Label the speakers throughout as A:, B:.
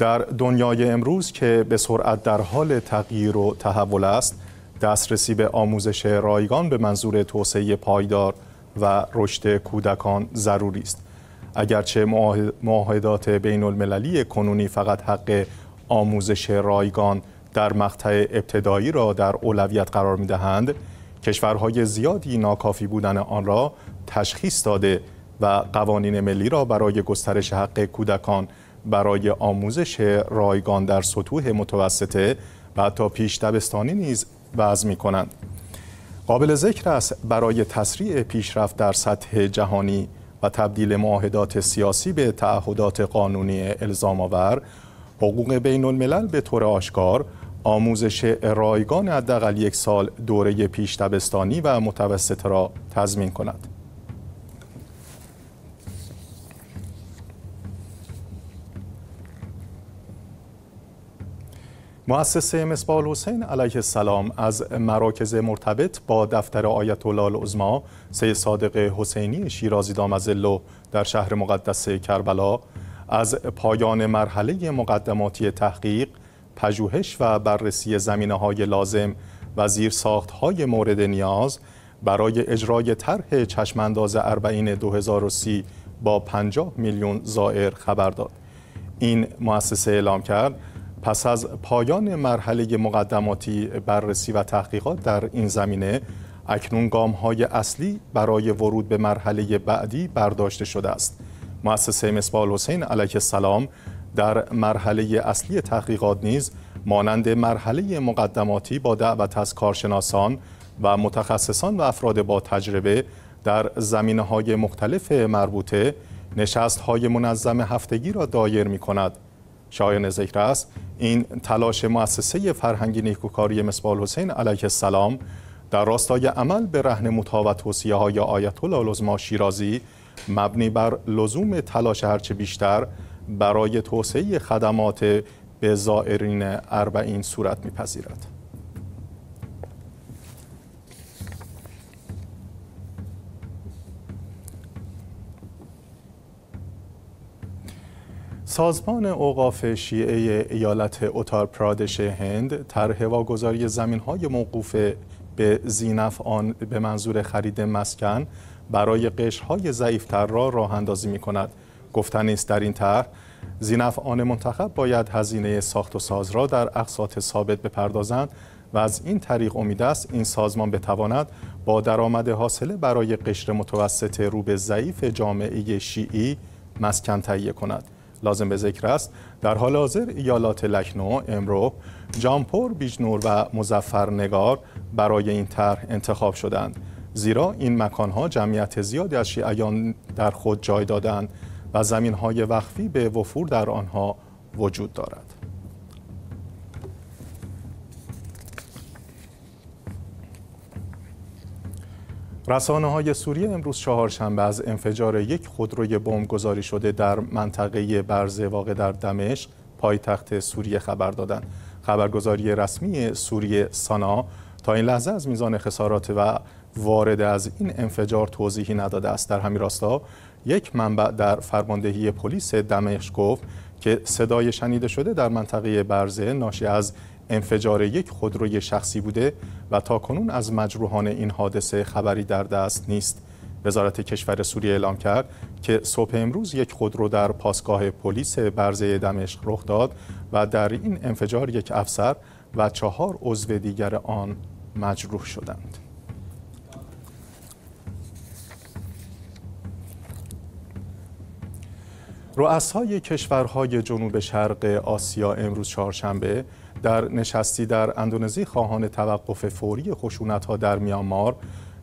A: در دنیای امروز که به سرعت در حال تغییر و تحول است دسترسی به آموزش رایگان به منظور توسعه پایدار و رشد کودکان ضروری است اگرچه معاهدات بین المللی کنونی فقط حق آموزش رایگان در مقطع ابتدایی را در اولویت قرار می دهند کشورهای زیادی ناکافی بودن آن را تشخیص داده و قوانین ملی را برای گسترش حق کودکان برای آموزش رایگان در سطوح متوسطه و تا پیش دبستانی نیز وضع می کنند. قابل ذکر است برای تسریع پیشرفت در سطح جهانی و تبدیل معاهدات سیاسی به تعهدات قانونی الزام آور حقوق بین الملل به طور آشکار آموزش رایگان حداقل یک سال دوره پیش دبستانی و متوسطه را تضمین کند مؤسسه مصباح حسین علیه السلام از مراکز مرتبط با دفتر آیت الله العظما سید صادق حسینی شیرازی دامزلو در شهر مقدس کربلا از پایان مرحله مقدماتی تحقیق، پژوهش و بررسی زمینه های لازم و زیر ساخت های مورد نیاز برای اجرای طرح چشمانداز اربعین 2030 با 50 میلیون زائر خبر داد. این مؤسسه اعلام کرد پس از پایان مرحله مقدماتی بررسی و تحقیقات در این زمینه اکنون گام های اصلی برای ورود به مرحله بعدی برداشته شده است مؤسسه مصباح حسین علیه السلام در مرحله اصلی تحقیقات نیز مانند مرحله مقدماتی با دعوت از کارشناسان و متخصصان و افراد با تجربه در زمینه های مختلف مربوطه نشست های منظم هفتگی را دایر می کند شایان ذکر است این تلاش مؤسسه فرهنگی نیکوکاری مسبال حسین علیه السلام در راستای عمل به رهن و توصیه های آیت الله شیرازی مبنی بر لزوم تلاش هرچه بیشتر برای توسعه خدمات به زائرین اربعین صورت میپذیرد. سازمان اوقاف شیعه ایالت اتار پرادش هند طرح واگذاری های موقوف به زینف آن به منظور خرید مسکن برای قشرهای ضعیفتر را راه اندازی می کند گفتن در این طرح زینف آن منتخب باید هزینه ساخت و ساز را در اقساط ثابت بپردازند و از این طریق امید است این سازمان بتواند با درآمد حاصله برای قشر متوسط رو به ضعیف جامعه شیعی مسکن تهیه کند لازم به ذکر است در حال حاضر ایالات لکنو، امرو، جامپور، بیجنور و مزفرنگار برای این طرح انتخاب شدند زیرا این مکانها جمعیت زیادی از شیعیان در خود جای دادند و های وقفی به وفور در آنها وجود دارد رسانه های سوریه امروز چهارشنبه از انفجار یک خودروی بمبگذاری شده در منطقه برزه واقع در دمشق پایتخت سوریه خبر دادند. خبرگزاری رسمی سوریه سانا تا این لحظه از میزان خسارات و وارد از این انفجار توضیحی نداده است در همین راستا یک منبع در فرماندهی پلیس دمشق گفت که صدای شنیده شده در منطقه برزه ناشی از انفجار یک خودروی شخصی بوده و تا کنون از مجروحان این حادثه خبری در دست نیست وزارت کشور سوریه اعلام کرد که صبح امروز یک خودرو در پاسگاه پلیس برزه دمشق رخ داد و در این انفجار یک افسر و چهار عضو دیگر آن مجروح شدند. رؤسای کشورهای جنوب شرق آسیا امروز چهارشنبه در نشستی در اندونزی خواهان توقف فوری خشونت ها در میانمار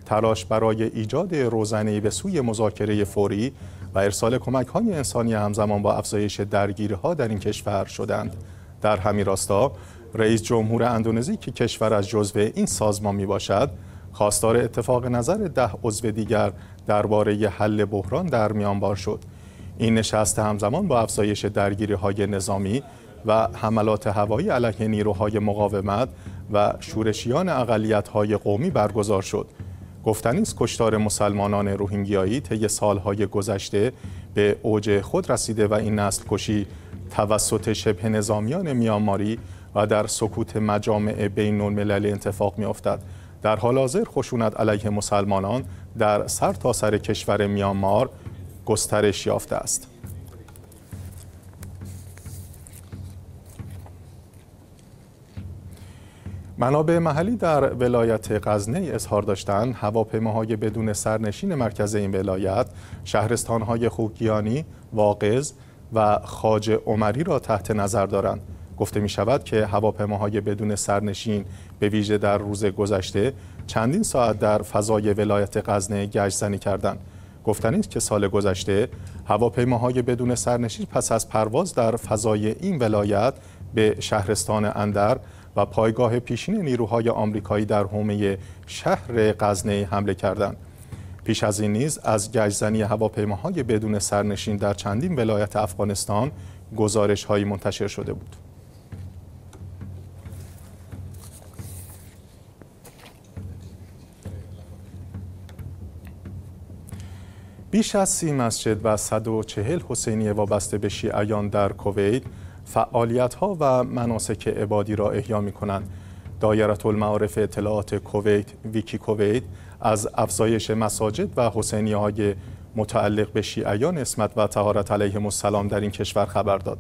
A: تلاش برای ایجاد روزنه به سوی مذاکره فوری و ارسال کمک های انسانی همزمان با افزایش درگیری ها در این کشور شدند در همین راستا رئیس جمهور اندونزی که کشور از جزو این سازمان می باشد خواستار اتفاق نظر ده عضو دیگر درباره حل بحران در میانبار شد این نشست همزمان با افزایش درگیری های نظامی و حملات هوایی علیه نیروهای مقاومت و شورشیان اقلیت‌های قومی برگزار شد. گفتنی است کشتار مسلمانان روهینگیایی طی سالهای گذشته به اوج خود رسیده و این نسل کشی توسط شبه نظامیان میانماری و در سکوت مجامع بین المللی اتفاق میافتد در حال حاضر خشونت علیه مسلمانان در سرتاسر سر کشور میانمار گسترش یافته است منابع محلی در ولایت غزنه اظهار داشتند هواپیماهای بدون سرنشین مرکز این ولایت شهرستانهای خوکیانی، واقز و خاج عمری را تحت نظر دارند گفته می شود که هواپیماهای بدون سرنشین به ویژه در روز گذشته چندین ساعت در فضای ولایت غزنه گشتزنی کردند گفتنی که سال گذشته هواپیماهای بدون سرنشین پس از پرواز در فضای این ولایت به شهرستان اندر و پایگاه پیشین نیروهای آمریکایی در حومه شهر غزنه حمله کردند. پیش از این نیز از گجزنی هواپیماهای بدون سرنشین در چندین ولایت افغانستان گزارش هایی منتشر شده بود. بیش از سی مسجد و 140 حسینی وابسته به شیعیان در کویت فعالیت ها و مناسک عبادی را احیا می کنند. دایره المعارف اطلاعات کویت ویکی کویت از افزایش مساجد و حسینی های متعلق به شیعیان اسمت و تهارت علیه السلام در این کشور خبر داد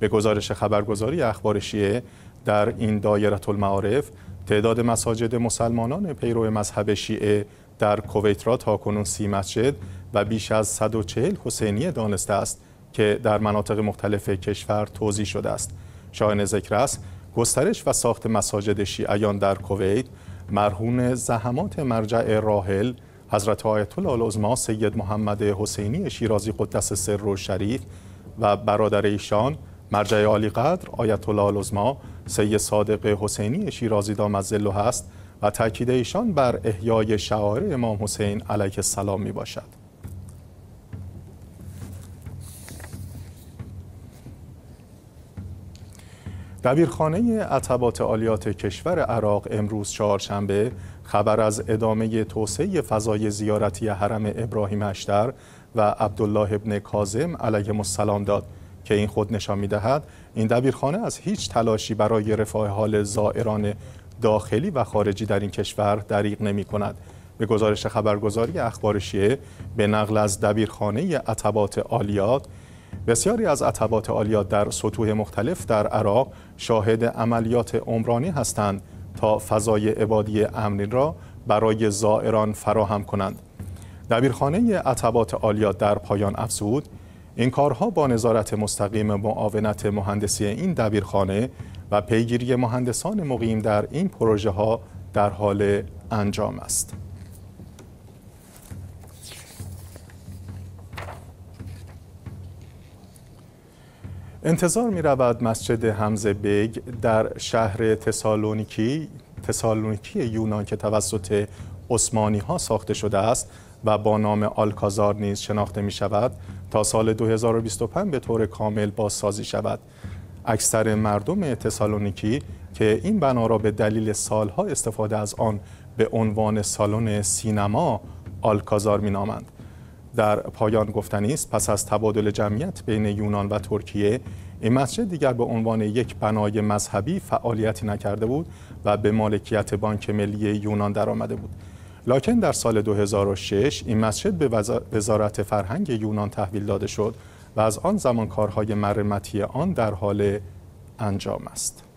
A: به گزارش خبرگزاری اخبار شیعه در این دایره المعارف تعداد مساجد مسلمانان پیرو مذهب شیعه در کویت را تا کنون سی مسجد و بیش از 140 حسینی دانسته است که در مناطق مختلف کشور توضیح شده است شاهن ذکر است گسترش و ساخت مساجد شیعیان در کویت مرهون زحمات مرجع راحل حضرت آیت الله العظما سید محمد حسینی شیرازی قدس سر و شریف و برادر ایشان مرجع عالی قدر آیت الله العظما سید صادق حسینی شیرازی دامزلو هست و تاکید ایشان بر احیای شعار امام حسین علیه السلام می باشد دبیرخانه عطبات عالیات کشور عراق امروز چهارشنبه خبر از ادامه توسعه فضای زیارتی حرم ابراهیم اشتر و عبدالله ابن کازم علیه السلام داد که این خود نشان میدهد این دبیرخانه از هیچ تلاشی برای رفاه حال زائران داخلی و خارجی در این کشور دریغ نمی کند. به گزارش خبرگزاری اخبار شیعه به نقل از دبیرخانه عتبات عالیات بسیاری از عتبات عالیات در سطوح مختلف در عراق شاهد عملیات عمرانی هستند تا فضای عبادی امنی را برای زائران فراهم کنند دبیرخانه عتبات آلیات در پایان افزود این کارها با نظارت مستقیم معاونت مهندسی این دبیرخانه و پیگیری مهندسان مقیم در این پروژه ها در حال انجام است. انتظار می رود مسجد حمزه بگ در شهر تسالونیکی تسالونیکی یونان که توسط عثمانی ها ساخته شده است و با نام آلکازار نیز شناخته می شود تا سال 2025 به طور کامل بازسازی شود اکثر مردم تسالونیکی که این بنا را به دلیل سالها استفاده از آن به عنوان سالن سینما آلکازار می نامند در پایان گفتنی است پس از تبادل جمعیت بین یونان و ترکیه این مسجد دیگر به عنوان یک بنای مذهبی فعالیتی نکرده بود و به مالکیت بانک ملی یونان درآمده بود لاکن در سال 2006 این مسجد به وزارت فرهنگ یونان تحویل داده شد و از آن زمان کارهای مرمتی آن در حال انجام است